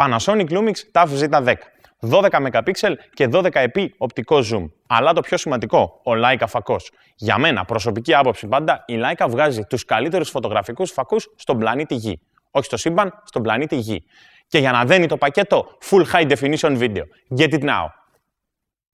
Panasonic Lumix TAF Z10. 12 MP και 12 επί οπτικό zoom. Αλλά το πιο σημαντικό, ο Leica φακός. Για μένα, προσωπική άποψη πάντα, η Leica βγάζει τους καλύτερους φωτογραφικούς φακούς στον πλανήτη Γη. Όχι στο σύμπαν, στον πλανήτη Γη. Και για να δένει το πακέτο, full high definition video. Get it now!